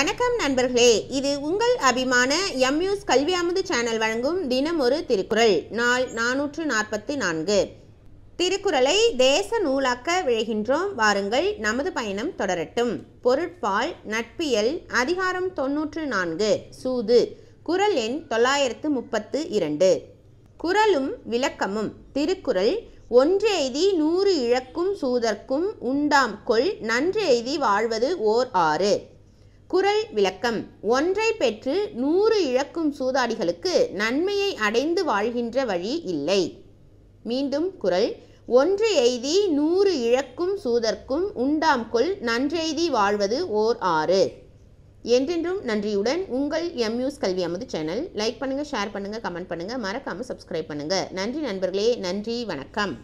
வணக்கம் நண்பர்களே இது உங்கள் அபிமான எம்யூஸ் கல்வி அமுது சேனல் வழங்கும் தினம் ஒரு திருக்குறள் நாள் நானூற்று நாற்பத்தி நான்கு திருக்குறளை தேச நூலாக்க விழைகின்றோம் வாருங்கள் நமது பயணம் தொடரட்டும் பொருட்பால் நட்பியல் அதிகாரம் தொன்னூற்று நான்கு சூது குரல் எண் தொள்ளாயிரத்து முப்பத்து இரண்டு குரலும் விளக்கமும் திருக்குறள் ஒன்றெய்தி நூறு இழக்கும் சூதர்க்கும் உண்டாம் கொள் நன்றெய்தி வாழ்வது ஓர் ஆறு குரல் விளக்கம் ஒன்றை பெற்று நூறு இழக்கும் சூதாடிகளுக்கு நன்மையை அடைந்து வாழ்கின்ற வழி இல்லை மீண்டும் குரல் ஒன்று எய்தி நூறு இழக்கும் சூதர்க்கும் கொள் நன்றெய்தி வாழ்வது ஓர் ஆறு என்றென்றும் நன்றியுடன் உங்கள் எம்யூஸ் கல்வி அமது சேனல் லைக் பண்ணுங்கள் ஷேர் பண்ணுங்கள் கமெண்ட் பண்ணுங்கள் மறக்காமல் சப்ஸ்கிரைப் பண்ணுங்கள் நன்றி நண்பர்களே நன்றி வணக்கம்